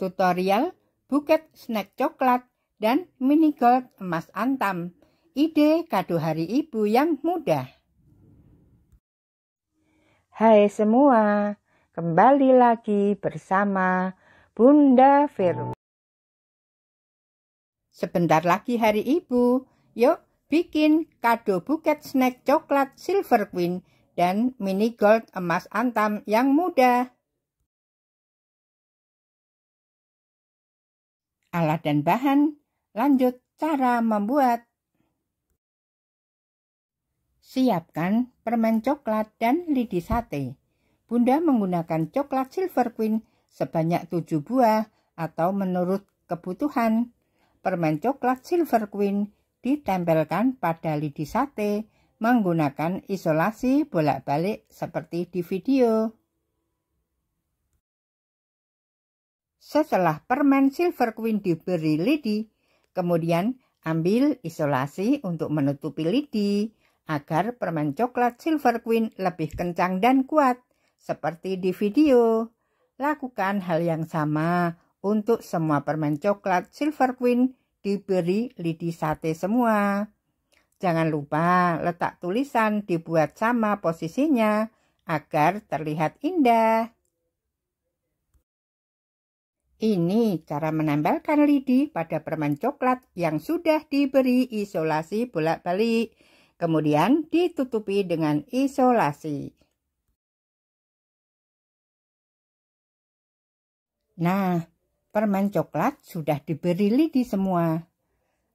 tutorial buket snack coklat, dan mini gold emas antam. Ide kado hari ibu yang mudah. Hai semua, kembali lagi bersama Bunda Vero. Sebentar lagi hari ibu, yuk bikin kado buket snack coklat silver queen dan mini gold emas antam yang mudah. alat dan bahan, lanjut cara membuat. Siapkan permen coklat dan lidi sate. Bunda menggunakan coklat Silver Queen sebanyak 7 buah atau menurut kebutuhan. Permen coklat Silver Queen ditempelkan pada lidi sate menggunakan isolasi bolak-balik seperti di video. Setelah permen Silver Queen diberi lidi, kemudian ambil isolasi untuk menutupi lidi agar permen coklat Silver Queen lebih kencang dan kuat seperti di video. Lakukan hal yang sama untuk semua permen coklat Silver Queen diberi lidi sate semua. Jangan lupa letak tulisan dibuat sama posisinya agar terlihat indah. Ini cara menempelkan lidi pada permen coklat yang sudah diberi isolasi bolak-balik, kemudian ditutupi dengan isolasi. Nah, permen coklat sudah diberi lidi semua.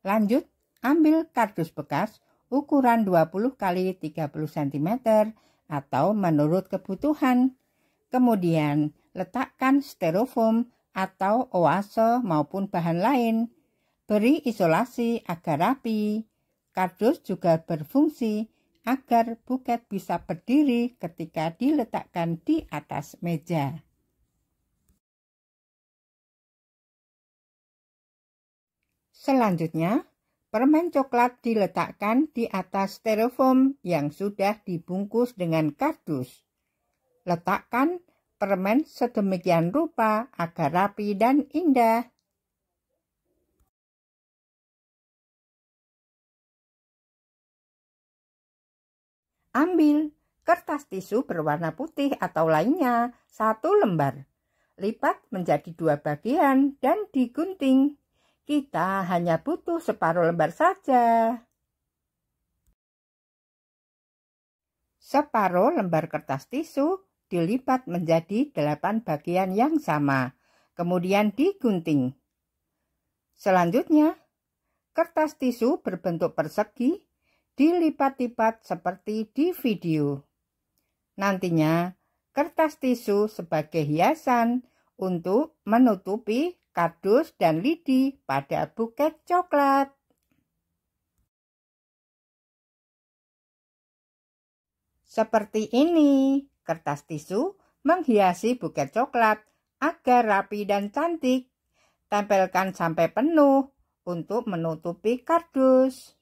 Lanjut, ambil kardus bekas ukuran 20 x 30 cm atau menurut kebutuhan. Kemudian, letakkan styrofoam atau oase maupun bahan lain. Beri isolasi agar rapi. Kardus juga berfungsi agar buket bisa berdiri ketika diletakkan di atas meja. Selanjutnya, permen coklat diletakkan di atas styrofoam yang sudah dibungkus dengan kardus. Letakkan permen sedemikian rupa agar rapi dan indah. Ambil kertas tisu berwarna putih atau lainnya satu lembar. Lipat menjadi dua bagian dan digunting. Kita hanya butuh separuh lembar saja. Separuh lembar kertas tisu dilipat menjadi delapan bagian yang sama, kemudian digunting. Selanjutnya, kertas tisu berbentuk persegi dilipat-lipat seperti di video. Nantinya, kertas tisu sebagai hiasan untuk menutupi kardus dan lidi pada buket coklat. Seperti ini kertas tisu, menghiasi buket coklat agar rapi dan cantik. Tempelkan sampai penuh untuk menutupi kardus.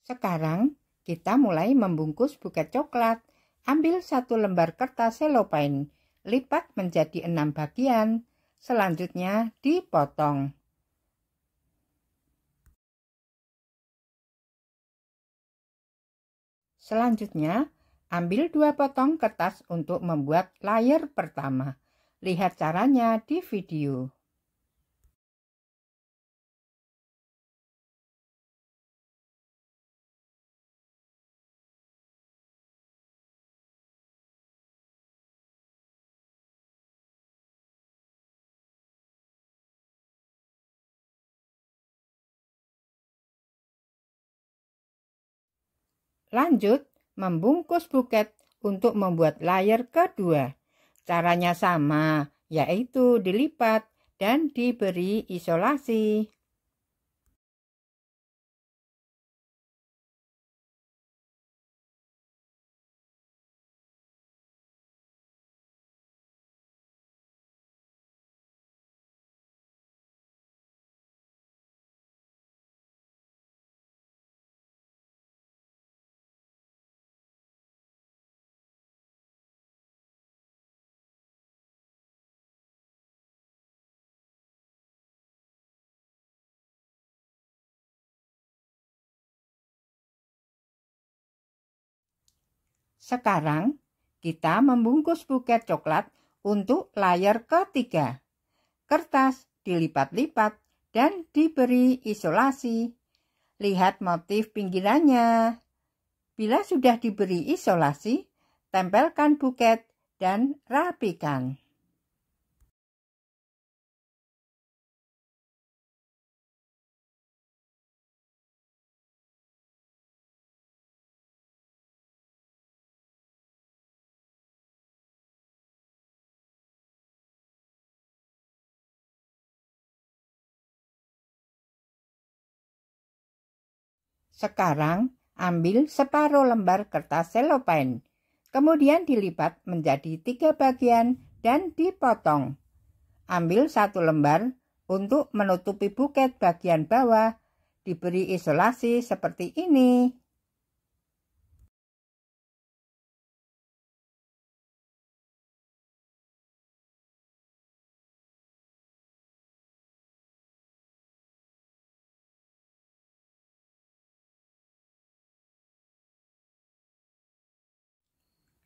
Sekarang kita mulai membungkus buket coklat. Ambil satu lembar kertas selopain, lipat menjadi enam bagian. Selanjutnya dipotong. Selanjutnya, ambil dua potong kertas untuk membuat layer pertama. Lihat caranya di video. Lanjut, membungkus buket untuk membuat layer kedua. Caranya sama, yaitu dilipat dan diberi isolasi. Sekarang kita membungkus buket coklat untuk layar ketiga. Kertas dilipat-lipat dan diberi isolasi. Lihat motif pinggirannya. Bila sudah diberi isolasi, tempelkan buket dan rapikan. Sekarang, ambil separuh lembar kertas selopain kemudian dilipat menjadi tiga bagian dan dipotong. Ambil satu lembar untuk menutupi buket bagian bawah, diberi isolasi seperti ini.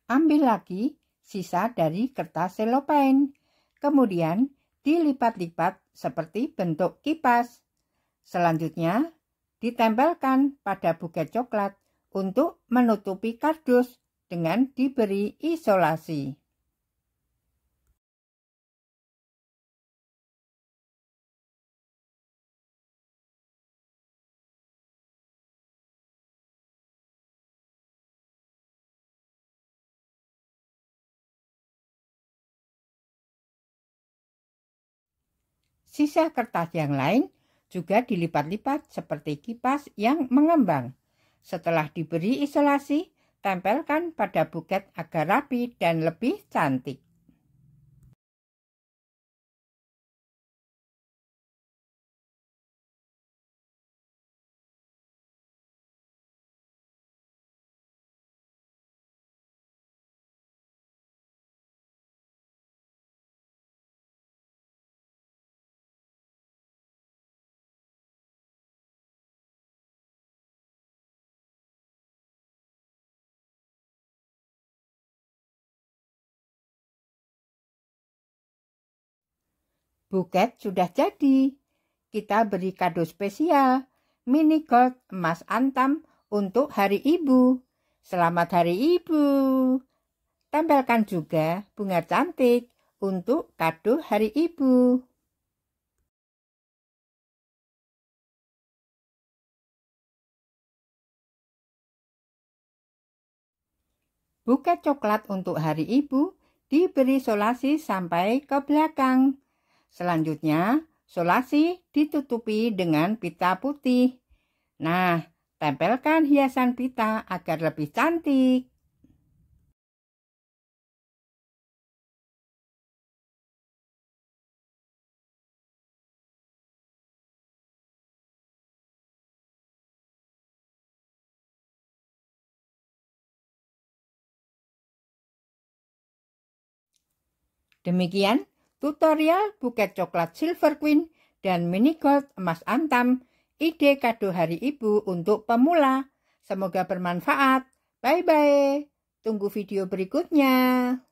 Ambil lagi sisa dari kertas selopain, Kemudian dilipat-lipat seperti bentuk kipas. Selanjutnya, ditempelkan pada buket coklat untuk menutupi kardus dengan diberi isolasi. Sisa kertas yang lain juga dilipat-lipat seperti kipas yang mengembang. Setelah diberi isolasi, tempelkan pada buket agar rapi dan lebih cantik. Buket sudah jadi. Kita beri kado spesial, mini gold emas antam untuk hari ibu. Selamat hari ibu. Tempelkan juga bunga cantik untuk kado hari ibu. Buket coklat untuk hari ibu diberi solasi sampai ke belakang. Selanjutnya, solasi ditutupi dengan pita putih. Nah, tempelkan hiasan pita agar lebih cantik. Demikian tutorial buket coklat Silver Queen, dan mini gold emas antam, ide kado hari ibu untuk pemula. Semoga bermanfaat. Bye-bye. Tunggu video berikutnya.